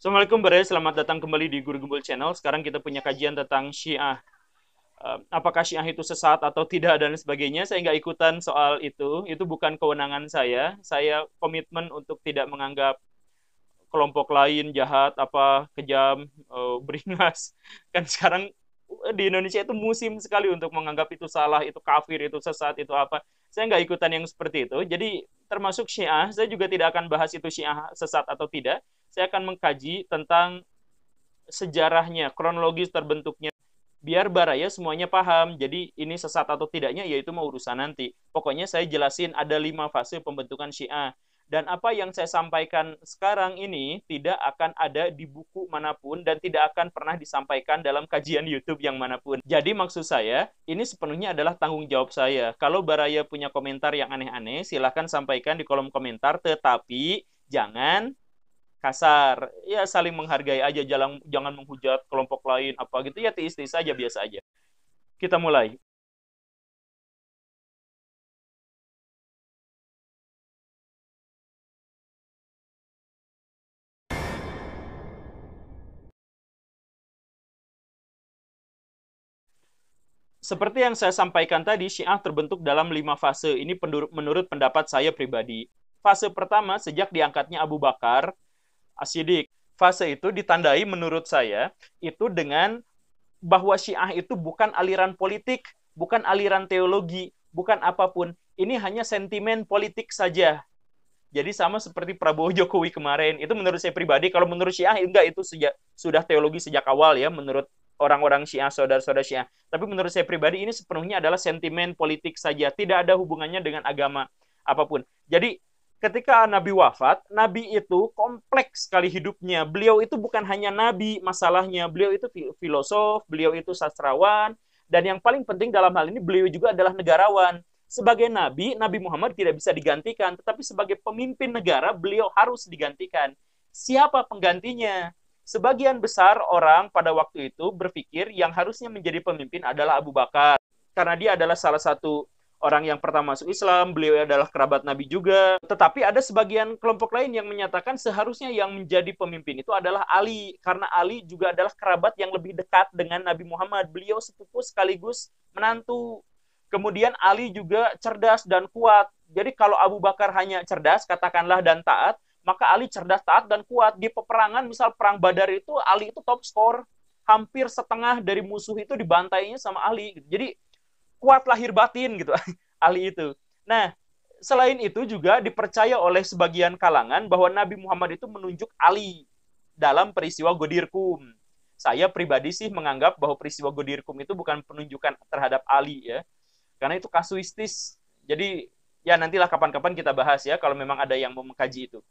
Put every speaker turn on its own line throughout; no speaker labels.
Assalamualaikum bre, selamat datang kembali di Guru Gembul Channel. Sekarang kita punya kajian tentang Syiah. Eh, apakah Syiah itu sesat atau tidak dan sebagainya. Saya nggak ikutan soal itu. Itu bukan kewenangan saya. Saya komitmen untuk tidak menganggap kelompok lain jahat, apa kejam, eh, beringas. Kan sekarang eh, di Indonesia itu musim sekali untuk menganggap itu salah, itu kafir, itu sesat, itu apa. Saya nggak ikutan yang seperti itu. Jadi termasuk Syiah, saya juga tidak akan bahas itu Syiah sesat atau tidak saya akan mengkaji tentang sejarahnya, kronologis terbentuknya. Biar Baraya semuanya paham, jadi ini sesat atau tidaknya yaitu mau urusan nanti. Pokoknya saya jelasin ada lima fase pembentukan Syiah. Dan apa yang saya sampaikan sekarang ini tidak akan ada di buku manapun dan tidak akan pernah disampaikan dalam kajian YouTube yang manapun. Jadi maksud saya, ini sepenuhnya adalah tanggung jawab saya. Kalau Baraya punya komentar yang aneh-aneh, silahkan sampaikan di kolom komentar, tetapi jangan kasar ya saling menghargai aja jangan jangan menghujat kelompok lain apa gitu ya teis saja saja biasa aja kita mulai Seperti yang saya sampaikan tadi, Syiah terbentuk dalam lima fase. Ini menurut pendapat saya pribadi. Fase pertama, sejak diangkatnya Abu Bakar, asidik. Fase itu ditandai menurut saya itu dengan bahwa Syiah itu bukan aliran politik, bukan aliran teologi, bukan apapun. Ini hanya sentimen politik saja. Jadi sama seperti Prabowo Jokowi kemarin. Itu menurut saya pribadi. Kalau menurut Syiah enggak itu sejak, sudah teologi sejak awal ya menurut orang-orang Syiah, saudara-saudara Syiah. Tapi menurut saya pribadi ini sepenuhnya adalah sentimen politik saja. Tidak ada hubungannya dengan agama apapun. Jadi ketika Nabi wafat, Nabi itu kompleks sekali hidupnya. Beliau itu bukan hanya Nabi masalahnya, beliau itu filosof, beliau itu sastrawan, dan yang paling penting dalam hal ini beliau juga adalah negarawan. Sebagai Nabi, Nabi Muhammad tidak bisa digantikan, tetapi sebagai pemimpin negara beliau harus digantikan. Siapa penggantinya? Sebagian besar orang pada waktu itu berpikir yang harusnya menjadi pemimpin adalah Abu Bakar. Karena dia adalah salah satu orang yang pertama masuk Islam, beliau adalah kerabat Nabi juga. Tetapi ada sebagian kelompok lain yang menyatakan seharusnya yang menjadi pemimpin itu adalah Ali, karena Ali juga adalah kerabat yang lebih dekat dengan Nabi Muhammad. Beliau sepupu sekaligus menantu. Kemudian Ali juga cerdas dan kuat. Jadi kalau Abu Bakar hanya cerdas, katakanlah dan taat, maka Ali cerdas, taat, dan kuat. Di peperangan, misal perang Badar itu, Ali itu top skor. Hampir setengah dari musuh itu dibantainya sama Ali. Jadi kuat lahir batin gitu Ali itu. Nah, selain itu juga dipercaya oleh sebagian kalangan bahwa Nabi Muhammad itu menunjuk Ali dalam peristiwa Godirkum. Saya pribadi sih menganggap bahwa peristiwa Godirkum itu bukan penunjukan terhadap Ali ya. Karena itu kasuistis. Jadi ya nantilah kapan-kapan kita bahas ya kalau memang ada yang mau mengkaji itu.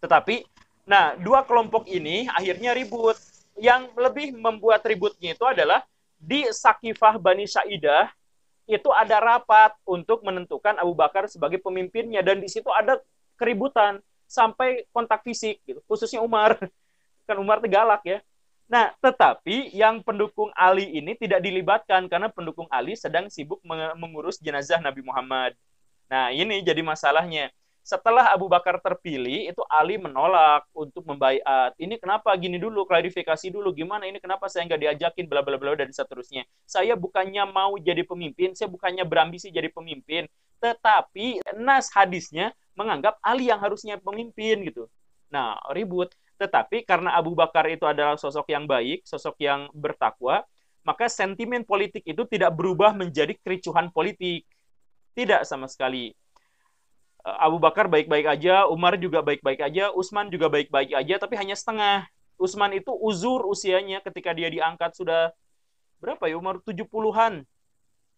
Tetapi nah, dua kelompok ini akhirnya ribut. Yang lebih membuat ributnya itu adalah di Sakifah Bani Saidah itu ada rapat untuk menentukan Abu Bakar sebagai pemimpinnya dan di situ ada keributan sampai kontak fisik gitu khususnya Umar kan Umar tegalak ya nah tetapi yang pendukung Ali ini tidak dilibatkan karena pendukung Ali sedang sibuk mengurus jenazah Nabi Muhammad nah ini jadi masalahnya setelah Abu Bakar terpilih itu Ali menolak untuk membaiat. Eh, ini kenapa gini dulu klarifikasi dulu gimana ini kenapa saya nggak diajakin bla bla bla dan seterusnya. Saya bukannya mau jadi pemimpin, saya bukannya berambisi jadi pemimpin, tetapi nas hadisnya menganggap Ali yang harusnya pemimpin gitu. Nah, ribut. Tetapi karena Abu Bakar itu adalah sosok yang baik, sosok yang bertakwa, maka sentimen politik itu tidak berubah menjadi kericuhan politik. Tidak sama sekali Eh, Abu Bakar baik-baik aja, Umar juga baik-baik aja, Usman juga baik-baik aja, tapi hanya setengah. Usman itu uzur usianya ketika dia diangkat sudah berapa ya umur 70-an.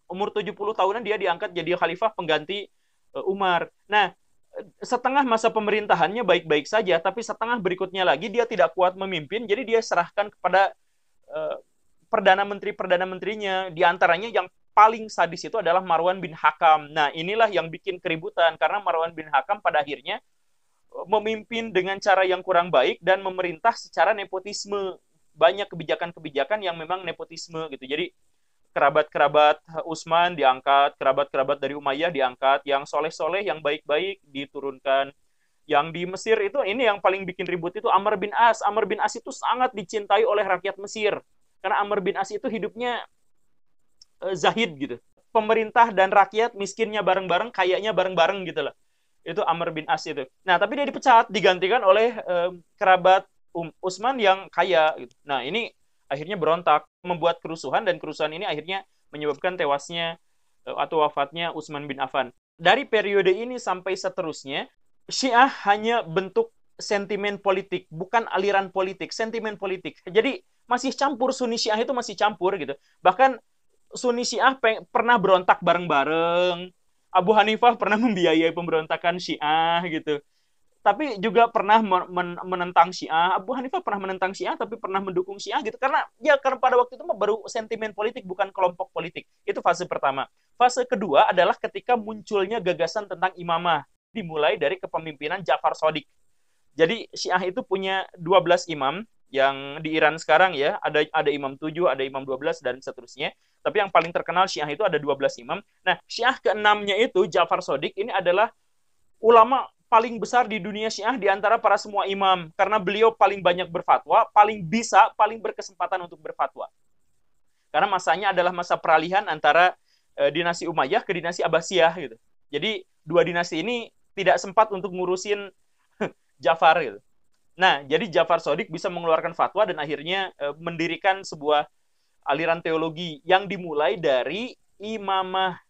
Umur 70 tahunan dia diangkat jadi khalifah pengganti eh, Umar. Nah, eh, setengah masa pemerintahannya baik-baik saja, tapi setengah berikutnya lagi dia tidak kuat memimpin, jadi dia serahkan kepada uh, perdana menteri perdana menterinya. Di antaranya yang paling sadis itu adalah Marwan bin Hakam. Nah, inilah yang bikin keributan karena Marwan bin Hakam pada akhirnya e, memimpin dengan cara yang kurang baik dan memerintah secara nepotisme. Banyak kebijakan-kebijakan yang memang nepotisme gitu. Jadi kerabat-kerabat Utsman diangkat, kerabat-kerabat dari Umayyah diangkat, yang soleh-soleh, yang baik-baik diturunkan. Yang di Mesir itu ini yang paling bikin ribut itu Amr bin As. Amr bin As itu sangat dicintai oleh rakyat Mesir. Karena Amr bin As itu hidupnya Eh, zahid gitu. Pemerintah dan rakyat miskinnya bareng-bareng, kayaknya bareng-bareng gitu lah. Itu Amr bin As itu. Nah, tapi dia dipecat, digantikan oleh kerabat um, Utsman yang kaya gitu. Nah, ini akhirnya berontak, membuat kerusuhan dan kerusuhan ini akhirnya menyebabkan tewasnya eh, atau wafatnya Usman bin Affan. Dari periode ini sampai seterusnya, Syiah hanya bentuk sentimen politik, bukan aliran politik, sentimen politik. Jadi masih campur Sunni Syiah itu masih campur gitu. Bahkan Sunni Syiah peng, pernah berontak bareng-bareng. Abu Hanifah pernah membiayai pemberontakan Syiah gitu. Tapi juga pernah men menentang Syiah. Abu Hanifah pernah menentang Syiah tapi pernah mendukung Syiah gitu. Karena ya karena pada waktu itu baru sentimen politik bukan kelompok politik. Itu fase pertama. Fase kedua adalah ketika munculnya gagasan tentang imamah dimulai dari kepemimpinan Ja'far Sodik. Jadi Syiah itu punya 12 imam yang di Iran sekarang ya, ada ada imam 7, ada imam 12 dan seterusnya tapi yang paling terkenal Syiah itu ada 12 imam. Nah, Syiah keenamnya itu Ja'far Sodik ini adalah ulama paling besar di dunia Syiah di antara para semua imam karena beliau paling banyak berfatwa, paling bisa, paling berkesempatan untuk berfatwa. Karena masanya adalah masa peralihan antara e, dinasti Umayyah ke dinasti Abbasiyah gitu. Jadi dua dinasti ini tidak sempat untuk ngurusin Ja'far gitu. Nah, jadi Ja'far Sodik bisa mengeluarkan fatwa dan akhirnya e, mendirikan sebuah aliran teologi yang dimulai dari imamah.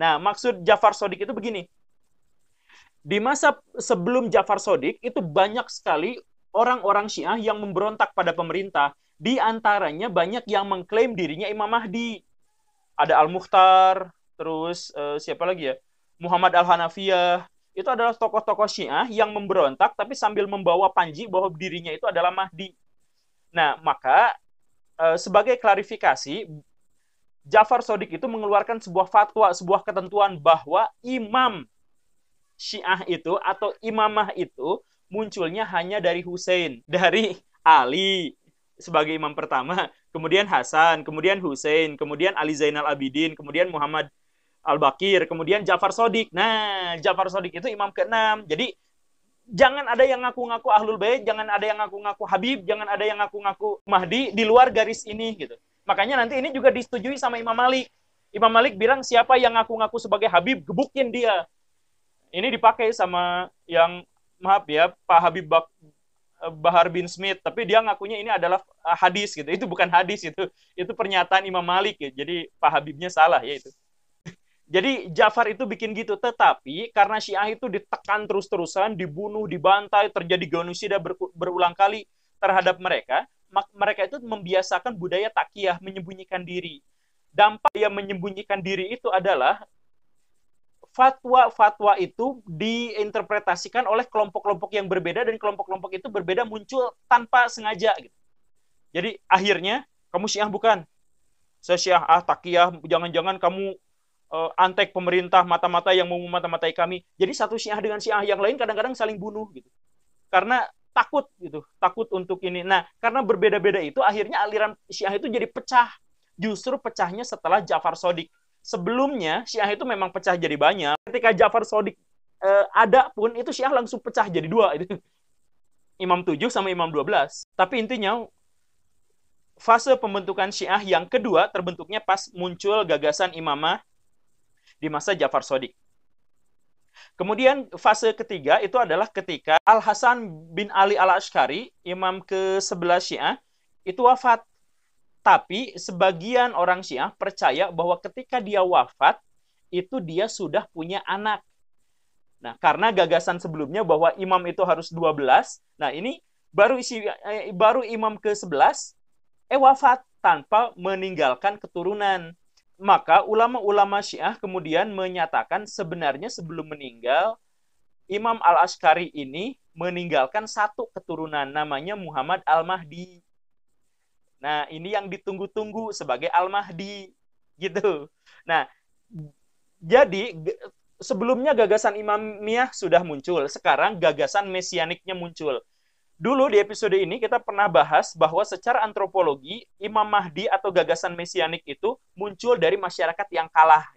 Nah, maksud Jafar Sodik itu begini. Di masa sebelum Jafar Sodik, itu banyak sekali orang-orang Syiah yang memberontak pada pemerintah. Di antaranya banyak yang mengklaim dirinya Imam Mahdi. Ada Al-Mukhtar, terus uh, siapa lagi ya? Muhammad Al-Hanafiyah. Itu adalah tokoh-tokoh Syiah yang memberontak tapi sambil membawa panji bahwa dirinya itu adalah Mahdi. Nah, maka Eh, sebagai klarifikasi, Jafar Sodik itu mengeluarkan sebuah fatwa, sebuah ketentuan bahwa imam Syiah itu atau imamah itu munculnya hanya dari Hussein, dari Ali sebagai imam pertama, kemudian Hasan, kemudian Hussein, kemudian Ali Zainal Abidin, kemudian Muhammad Al-Bakir, kemudian Jafar Sodik. Nah, Jafar Sodik itu imam ke-6. Jadi jangan ada yang ngaku-ngaku ahlul bait, jangan ada yang ngaku-ngaku Habib, jangan ada yang ngaku-ngaku Mahdi di luar garis ini gitu. Makanya nanti ini juga disetujui sama Imam Malik. Imam Malik bilang siapa yang ngaku-ngaku sebagai Habib gebukin dia. Ini dipakai sama yang maaf ya Pak Habib Bak eh, Bahar bin Smith, tapi dia ngakunya ini adalah eh, hadis gitu. Itu bukan hadis itu. Itu pernyataan Imam Malik ya. Jadi Pak Habibnya salah ya itu. Jadi Jafar itu bikin gitu, tetapi karena Syiah itu ditekan terus-terusan, dibunuh, dibantai, terjadi genosida ber berulang kali terhadap mereka, mereka itu membiasakan budaya takiyah, menyembunyikan diri. Dampak yang menyembunyikan diri itu adalah fatwa-fatwa itu diinterpretasikan oleh kelompok-kelompok yang berbeda dan kelompok-kelompok itu berbeda muncul tanpa sengaja gitu. Jadi akhirnya kamu Syiah bukan? Saya Syiah, ah takiyah, jangan-jangan kamu uh, antek pemerintah mata-mata yang mau mata-matai kami. Jadi satu syiah dengan syiah yang lain kadang-kadang saling bunuh gitu. Karena takut gitu, takut untuk ini. Nah, karena berbeda-beda itu akhirnya aliran syiah itu jadi pecah. Justru pecahnya setelah Ja'far Sodik. Sebelumnya syiah itu memang pecah jadi banyak. Ketika Ja'far Sodik uh, eh, ada pun itu syiah langsung pecah jadi dua itu. Imam 7 sama Imam 12. Tapi intinya fase pembentukan Syiah yang kedua terbentuknya pas muncul gagasan imamah di masa Jafar Sodik. Kemudian fase ketiga itu adalah ketika Al-Hasan bin Ali al-Ashkari, imam ke-11 Syiah, itu wafat. Tapi sebagian orang Syiah percaya bahwa ketika dia wafat, itu dia sudah punya anak. Nah, karena gagasan sebelumnya bahwa imam itu harus 12, nah ini baru isi eh, baru imam ke-11 eh wafat tanpa meninggalkan keturunan maka ulama-ulama Syiah kemudian menyatakan sebenarnya sebelum meninggal Imam Al Askari ini meninggalkan satu keturunan namanya Muhammad Al Mahdi. Nah, ini yang ditunggu-tunggu sebagai Al Mahdi gitu. Nah, jadi sebelumnya gagasan Imamiyah sudah muncul, sekarang gagasan mesianiknya muncul. Dulu di episode ini kita pernah bahas bahwa secara antropologi Imam Mahdi atau gagasan mesianik itu muncul dari masyarakat yang kalah.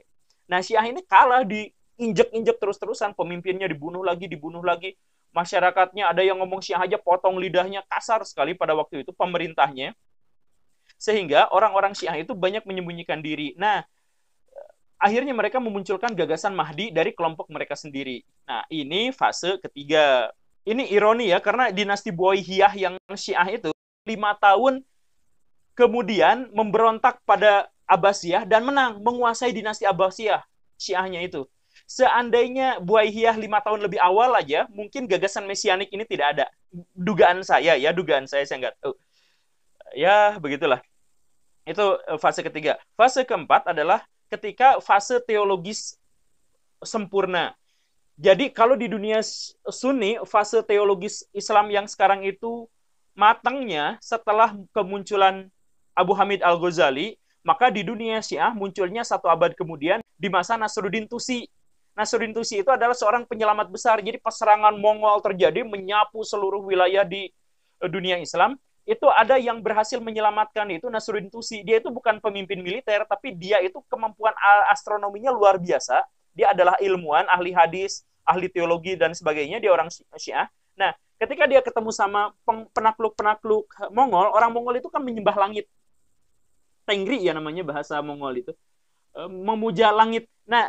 Nah, Syiah ini kalah diinjek-injek terus-terusan, pemimpinnya dibunuh lagi, dibunuh lagi. Masyarakatnya ada yang ngomong Syiah aja potong lidahnya kasar sekali pada waktu itu pemerintahnya. Sehingga orang-orang Syiah itu banyak menyembunyikan diri. Nah, akhirnya mereka memunculkan gagasan Mahdi dari kelompok mereka sendiri. Nah, ini fase ketiga ini ironi ya karena dinasti Boyhiyah yang Syiah itu lima tahun kemudian memberontak pada Abbasiyah dan menang menguasai dinasti Abbasiyah Syiahnya itu. Seandainya Buaihiyah lima tahun lebih awal aja, mungkin gagasan mesianik ini tidak ada. Dugaan saya ya, dugaan saya saya nggak tahu. Ya begitulah. Itu eh, fase ketiga. Fase keempat adalah ketika fase teologis sempurna. Jadi kalau di dunia Sunni fase teologis Islam yang sekarang itu matangnya setelah kemunculan Abu Hamid Al Ghazali, maka di dunia Syiah munculnya satu abad kemudian di masa Nasruddin Tusi. Nasruddin Tusi itu adalah seorang penyelamat besar. Jadi peserangan Mongol terjadi menyapu seluruh wilayah di eh, dunia Islam. Itu ada yang berhasil menyelamatkan itu Nasruddin Tusi. Dia itu bukan pemimpin militer, tapi dia itu kemampuan astronominya luar biasa dia adalah ilmuwan, ahli hadis, ahli teologi dan sebagainya, dia orang Syiah. Nah, ketika dia ketemu sama penakluk-penakluk Mongol, orang Mongol itu kan menyembah langit. Tengri ya namanya bahasa Mongol itu. Memuja langit. Nah,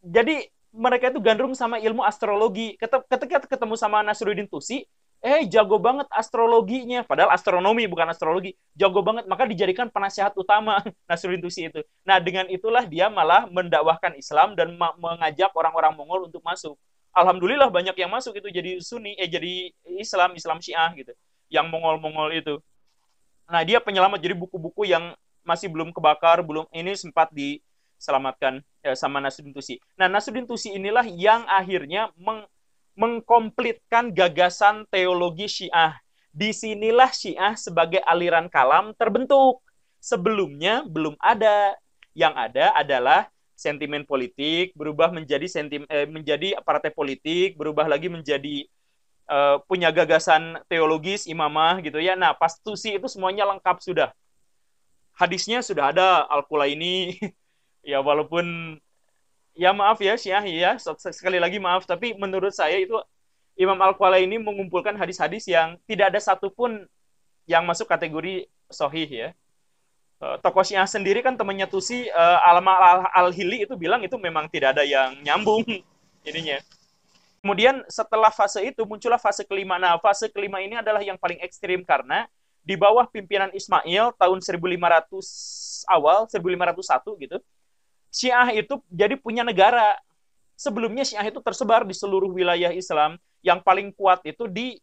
jadi mereka itu gandrung sama ilmu astrologi. Ketika ketemu sama Nasruddin Tusi, eh jago banget astrologinya padahal astronomi bukan astrologi jago banget maka dijadikan penasihat utama Nasruddin Tusi itu nah dengan itulah dia malah mendakwahkan Islam dan mengajak orang-orang Mongol untuk masuk alhamdulillah banyak yang masuk itu jadi Sunni eh jadi Islam Islam Syiah gitu yang Mongol-Mongol itu nah dia penyelamat jadi buku-buku yang masih belum kebakar belum ini sempat diselamatkan ya, sama Nasruddin Tusi nah Nasruddin Tusi inilah yang akhirnya meng mengkomplitkan gagasan teologi Syiah. Disinilah Syiah sebagai aliran kalam terbentuk. Sebelumnya belum ada. Yang ada adalah sentimen politik berubah menjadi sentim eh, menjadi partai politik, berubah lagi menjadi eh, punya gagasan teologis imamah gitu ya. Nah, pastusi itu semuanya lengkap sudah. Hadisnya sudah ada, Al-Qulaini ya walaupun ya maaf ya Syiah ya sekali lagi maaf tapi menurut saya itu Imam Al-Qala ini mengumpulkan hadis-hadis yang tidak ada satupun yang masuk kategori sohih ya. Eh, tokoh Syiah sendiri kan temannya Tusi eh, Alma Al-Hili itu bilang itu memang tidak ada yang nyambung ininya. Kemudian setelah fase itu muncullah fase kelima. Nah, fase kelima ini adalah yang paling ekstrim karena di bawah pimpinan Ismail tahun 1500 awal, 1501 gitu, Syiah itu jadi punya negara. Sebelumnya Syiah itu tersebar di seluruh wilayah Islam. Yang paling kuat itu di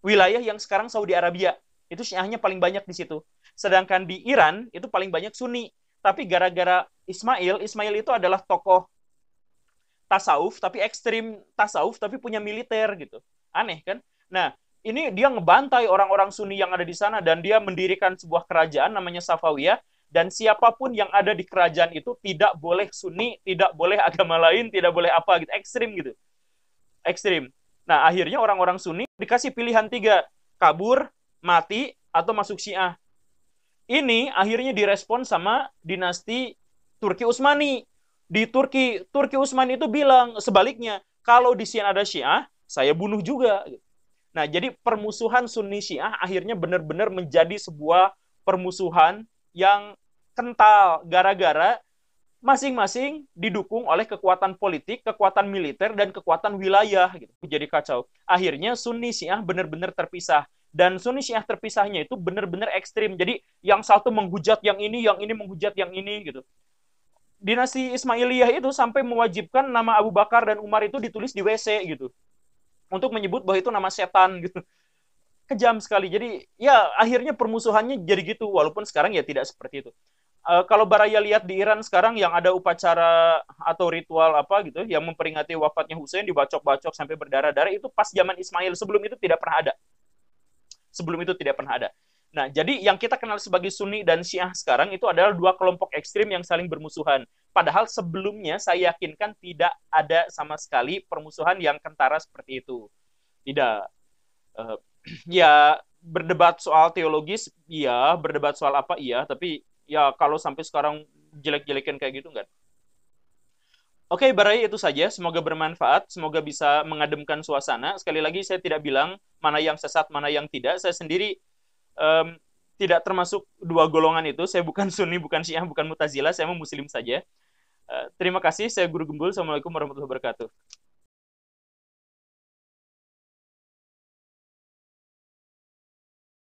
wilayah yang sekarang Saudi Arabia. Itu Syiahnya paling banyak di situ. Sedangkan di Iran itu paling banyak Sunni. Tapi gara-gara Ismail, Ismail itu adalah tokoh tasawuf tapi ekstrim tasawuf tapi punya militer gitu. Aneh kan? Nah, ini dia ngebantai orang-orang Sunni yang ada di sana dan dia mendirikan sebuah kerajaan namanya Safawiyah dan siapapun yang ada di kerajaan itu tidak boleh Sunni, tidak boleh agama lain, tidak boleh apa gitu, ekstrim gitu, ekstrim. Nah akhirnya orang-orang Sunni dikasih pilihan tiga, kabur, mati, atau masuk Syiah. Ini akhirnya direspon sama dinasti Turki Utsmani. Di Turki, Turki Utsmani itu bilang sebaliknya, kalau di sini ada Syiah, saya bunuh juga. Nah, jadi permusuhan Sunni Syiah akhirnya benar-benar menjadi sebuah permusuhan yang kental gara-gara masing-masing didukung oleh kekuatan politik, kekuatan militer, dan kekuatan wilayah. Gitu. Jadi kacau. Akhirnya Sunni Syiah benar-benar terpisah. Dan Sunni Syiah terpisahnya itu benar-benar ekstrim. Jadi yang satu menghujat yang ini, yang ini menghujat yang ini gitu. Dinasti Ismailiyah itu sampai mewajibkan nama Abu Bakar dan Umar itu ditulis di WC gitu. Untuk menyebut bahwa itu nama setan gitu kejam sekali. Jadi ya akhirnya permusuhannya jadi gitu walaupun sekarang ya tidak seperti itu. E, kalau Baraya lihat di Iran sekarang yang ada upacara atau ritual apa gitu yang memperingati wafatnya Hussein dibacok-bacok sampai berdarah-darah itu pas zaman Ismail sebelum itu tidak pernah ada. Sebelum itu tidak pernah ada. Nah, jadi yang kita kenal sebagai Sunni dan Syiah sekarang itu adalah dua kelompok ekstrim yang saling bermusuhan. Padahal sebelumnya saya yakinkan tidak ada sama sekali permusuhan yang kentara seperti itu. Tidak. Eh, ya berdebat soal teologis iya berdebat soal apa iya tapi ya kalau sampai sekarang jelek-jelekin kayak gitu enggak Oke, okay, Barai itu saja. Semoga bermanfaat, semoga bisa mengademkan suasana. Sekali lagi, saya tidak bilang mana yang sesat, mana yang tidak. Saya sendiri um, tidak termasuk dua golongan itu. Saya bukan Sunni, bukan Syiah, bukan Mutazila. Saya mau Muslim saja. Uh, terima kasih. Saya Guru Gembul. Assalamualaikum warahmatullahi wabarakatuh.